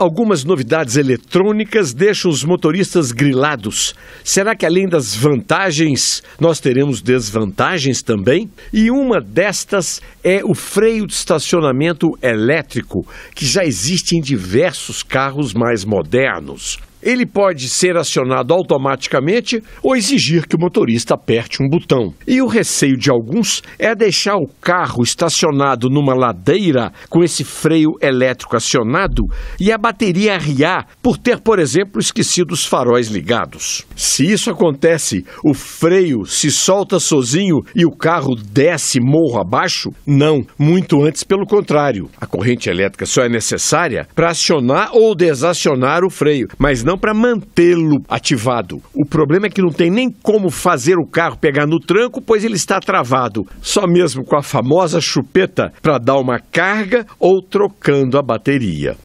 Algumas novidades eletrônicas deixam os motoristas grilados. Será que além das vantagens, nós teremos desvantagens também? E uma destas é o freio de estacionamento elétrico, que já existe em diversos carros mais modernos ele pode ser acionado automaticamente ou exigir que o motorista aperte um botão. E o receio de alguns é deixar o carro estacionado numa ladeira com esse freio elétrico acionado e a bateria arriar por ter, por exemplo, esquecido os faróis ligados. Se isso acontece, o freio se solta sozinho e o carro desce morro abaixo? Não, muito antes pelo contrário. A corrente elétrica só é necessária para acionar ou desacionar o freio, mas não não para mantê-lo ativado. O problema é que não tem nem como fazer o carro pegar no tranco, pois ele está travado, só mesmo com a famosa chupeta para dar uma carga ou trocando a bateria.